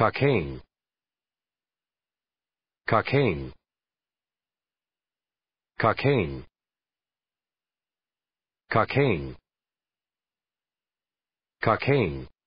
cocaine cocaine cocaine cocaine cocaine